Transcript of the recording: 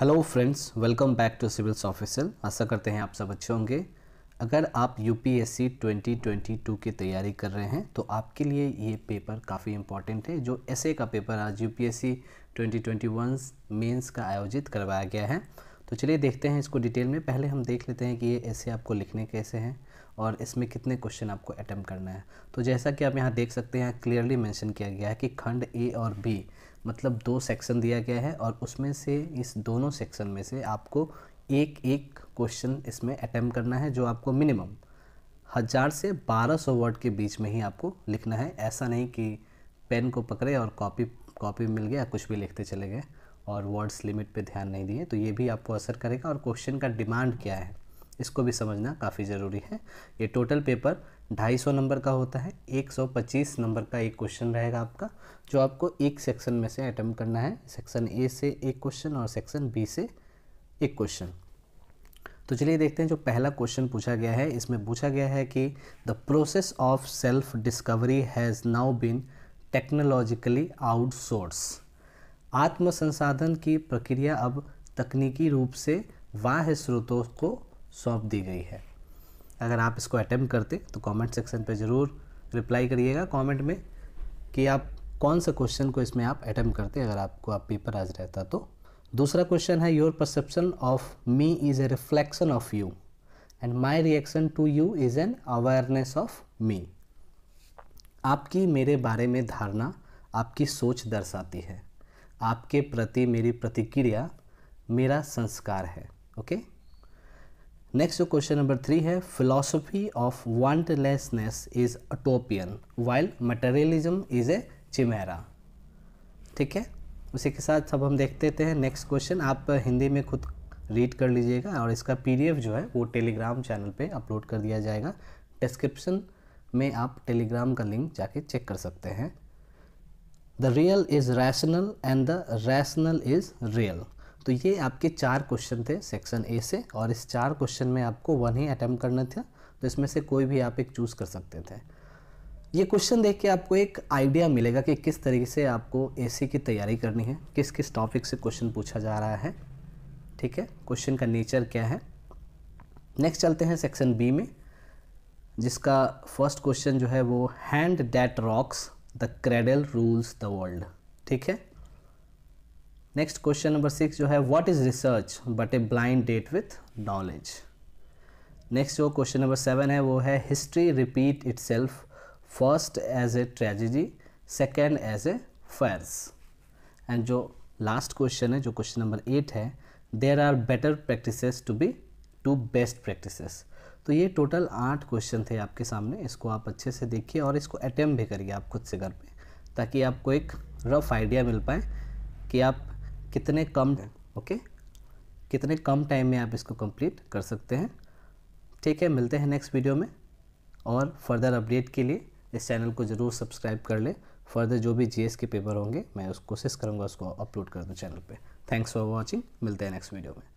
hello friends welcome back to civils official आशा करते हैं आप सब अच्छे होंगे अगर आप यूपीएससी 2022 की तैयारी कर रहे हैं तो आपके लिए ये पेपर काफ़ी इम्पॉर्टेंट है जो एसए का पेपर आज यूपीएससी 2021 मेंस का आयोजित करवाया गया है तो चलिए देखते हैं इसको डिटेल में पहले हम देख लेते हैं कि ये ऐसे आपको लिखने कैसे हैं और इसमें कितने क्वेश्चन आपको अटैम्प्ट करना है तो जैसा कि आप यहाँ देख सकते हैं यहाँ क्लियरली मैंशन किया गया है कि खंड ए और बी मतलब दो सेक्शन दिया गया है और उसमें से इस दोनों सेक्शन में से आपको एक एक क्वेश्चन इसमें अटैम्प्ट करना है जो आपको मिनिमम हज़ार से बारह सौ वर्ड के बीच में ही आपको लिखना है ऐसा नहीं कि पेन को पकड़े और कॉपी कॉपी मिल गया कुछ भी लिखते चले गए और वर्ड्स लिमिट पे ध्यान नहीं दिए तो ये भी आपको असर करेगा और क्वेश्चन का डिमांड क्या है इसको भी समझना काफ़ी ज़रूरी है ये टोटल पेपर 250 नंबर का होता है 125 नंबर का एक क्वेश्चन रहेगा आपका जो आपको एक सेक्शन में से अटैम्प्ट करना है सेक्शन ए से एक क्वेश्चन और सेक्शन बी से एक क्वेश्चन तो चलिए देखते हैं जो पहला क्वेश्चन पूछा गया है इसमें पूछा गया है कि the process of self discovery has now been technologically outsourced आत्म संसाधन की प्रक्रिया अब तकनीकी रूप से वाह्य स्रोतों को सौंप दी गई है अगर आप इसको अटैम्प्ट करते तो कमेंट सेक्शन पर ज़रूर रिप्लाई करिएगा कमेंट में कि आप कौन सा क्वेश्चन को इसमें आप अटैम्प्ट करते अगर आपको आप पेपर आज रहता तो दूसरा क्वेश्चन है your perception of me is a reflection of you and my reaction to you is an awareness of me आपकी मेरे बारे में धारणा आपकी सोच दर्शाती है आपके प्रति मेरी प्रतिक्रिया मेरा संस्कार है okay next question number three है philosophy of wantlessness is utopian while materialism is a chimera ठीक है उसी के साथ सब हम देखते थे हैं नेक्स्ट क्वेश्चन आप हिंदी में खुद रीड कर लीजिएगा और इसका पीडीएफ जो है वो टेलीग्राम चैनल पे अपलोड कर दिया जाएगा डिस्क्रिप्शन में आप टेलीग्राम का लिंक जाके चेक कर सकते हैं the real is rational and the rational is real तो ये आपके चार क्वेश्चन थे सेक्शन ए से और इस चार क्वेश्चन में आपको वन ही अटैम्प्ट करना था तो इसमें से कोई भी आप एक चूज़ कर सकते थे ये क्वेश्चन देख के आपको एक आइडिया मिलेगा कि किस तरीके से आपको सी की तैयारी करनी है किस किस टॉपिक से क्वेश्चन पूछा जा रहा है ठीक है क्वेश्चन का नेचर क्या है नेक्स्ट चलते हैं सेक्शन बी में जिसका फर्स्ट क्वेश्चन जो है वो hand that rocks the cradle rules the world ठीक है नेक्स्ट क्वेश्चन नंबर सिक्स जो है what is research but a blind date with knowledge next जो क्वेश्चन नंबर सेवन है वो है history repeat itself first as a tragedy second as a farce and जो last question है जो question number eight है there are better practice to be to best practice तो ये टोटल आठ क्वेश्चन थे आपके सामने इसको आप अच्छे से देखिए और इसको अटैम्प भी करिए आप खुद से घर पे ताकि आपको एक रफ आइडिया मिल पाए कि आप कितने कम ओके कितने कम टाइम में आप इसको कंप्लीट कर सकते हैं ठीक है मिलते हैं नेक्स्ट वीडियो में और फर्दर अपडेट के लिए इस चैनल को ज़रूर सब्सक्राइब कर लें फर्दर जो भी जीएस के पेपर होंगे मैं उस कोशिश करूँगा उसको अपलोड कर दूँ चैनल पे थैंक्स फॉर वॉचिंग मिलते हैं नेक्स्ट वीडियो में